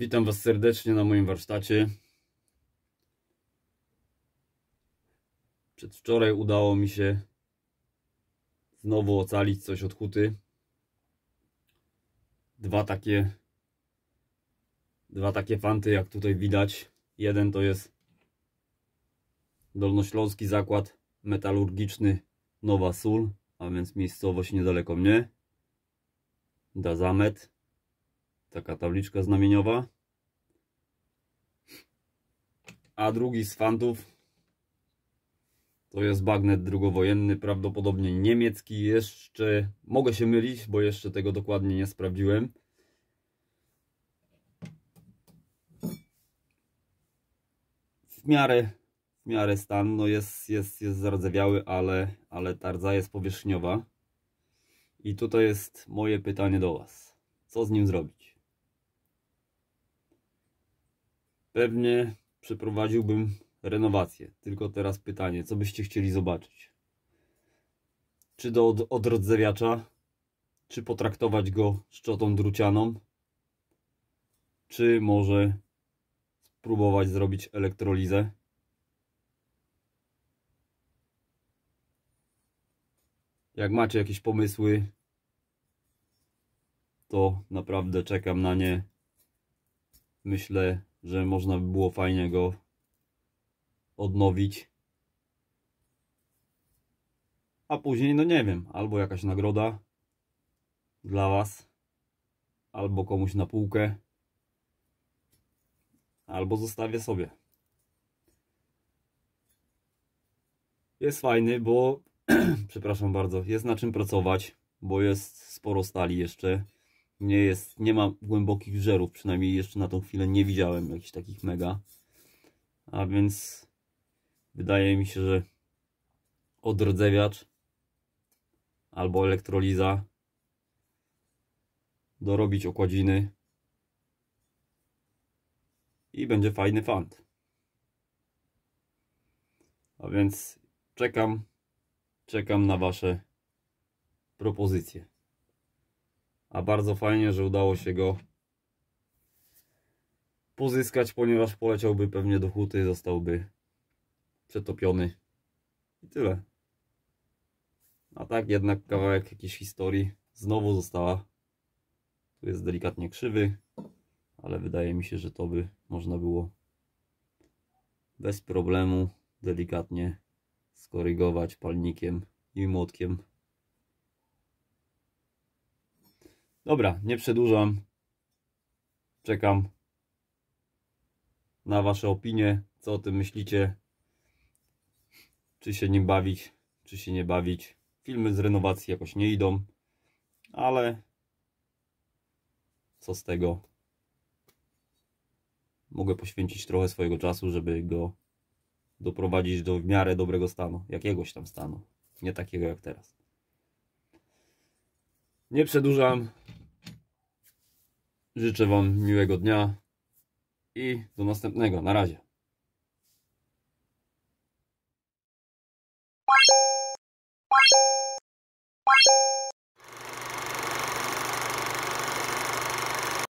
Witam Was serdecznie na moim warsztacie. Przedwczoraj udało mi się znowu ocalić coś od huty. Dwa takie dwa takie fanty jak tutaj widać. Jeden to jest Dolnośląski Zakład Metalurgiczny Nowa Sól, a więc miejscowość niedaleko mnie. Dazamet, taka tabliczka znamieniowa a drugi z fantów to jest bagnet drugowojenny, prawdopodobnie niemiecki jeszcze, mogę się mylić, bo jeszcze tego dokładnie nie sprawdziłem. W miarę, w miarę stan, no jest, jest, jest zardzewiały, ale, ale tardza jest powierzchniowa. I tutaj jest moje pytanie do Was. Co z nim zrobić? Pewnie przeprowadziłbym renowację. Tylko teraz pytanie, co byście chcieli zobaczyć? Czy do od, odrodzewiacza? Czy potraktować go szczotą drucianą? Czy może spróbować zrobić elektrolizę? Jak macie jakieś pomysły, to naprawdę czekam na nie. Myślę, że można by było fajnie go odnowić. A później, no nie wiem, albo jakaś nagroda dla Was, albo komuś na półkę, albo zostawię sobie. Jest fajny, bo, przepraszam bardzo, jest na czym pracować, bo jest sporo stali jeszcze nie jest, nie ma głębokich żerów, przynajmniej jeszcze na tą chwilę nie widziałem jakichś takich mega. A więc wydaje mi się, że odrodzewiacz albo elektroliza dorobić okładziny i będzie fajny fant. A więc czekam, czekam na Wasze propozycje a bardzo fajnie, że udało się go pozyskać, ponieważ poleciałby pewnie do huty, zostałby przetopiony i tyle. A tak jednak kawałek jakiejś historii znowu została. Tu jest delikatnie krzywy, ale wydaje mi się, że to by można było bez problemu delikatnie skorygować palnikiem i młotkiem Dobra, nie przedłużam. Czekam na Wasze opinie, co o tym myślicie. Czy się nim bawić, czy się nie bawić. Filmy z renowacji jakoś nie idą, ale co z tego? Mogę poświęcić trochę swojego czasu, żeby go doprowadzić do w miarę dobrego stanu, jakiegoś tam stanu, nie takiego jak teraz. Nie przedłużam. Życzę Wam miłego dnia i do następnego. Na razie.